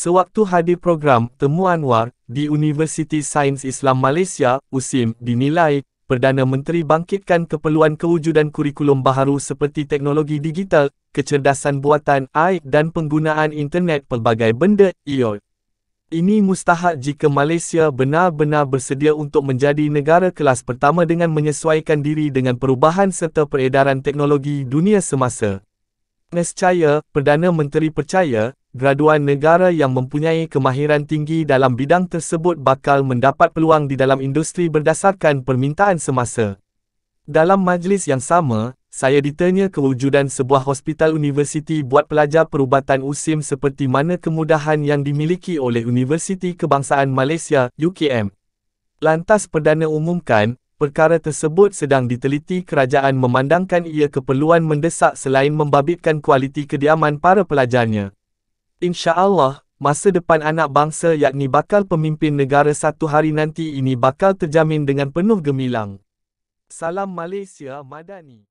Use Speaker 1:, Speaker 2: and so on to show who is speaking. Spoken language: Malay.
Speaker 1: Sewaktu hadir program Temu Anwar di Universiti Sains Islam Malaysia, USIM, dinilai, Perdana Menteri bangkitkan keperluan kewujudan kurikulum baharu seperti teknologi digital, kecerdasan buatan AI dan penggunaan internet pelbagai benda IOT. E Ini mustahak jika Malaysia benar-benar bersedia untuk menjadi negara kelas pertama dengan menyesuaikan diri dengan perubahan serta peredaran teknologi dunia semasa. Nescaya, Perdana Menteri percaya, graduan negara yang mempunyai kemahiran tinggi dalam bidang tersebut bakal mendapat peluang di dalam industri berdasarkan permintaan semasa. Dalam majlis yang sama, saya ditanya kewujudan sebuah hospital universiti buat pelajar perubatan USIM seperti mana kemudahan yang dimiliki oleh Universiti Kebangsaan Malaysia, UKM. Lantas Perdana umumkan, perkara tersebut sedang diteliti kerajaan memandangkan ia keperluan mendesak selain membabitkan kualiti kediaman para pelajarnya. InsyaAllah, masa depan anak bangsa yakni bakal pemimpin negara satu hari nanti ini bakal terjamin dengan penuh gemilang. Salam Malaysia Madani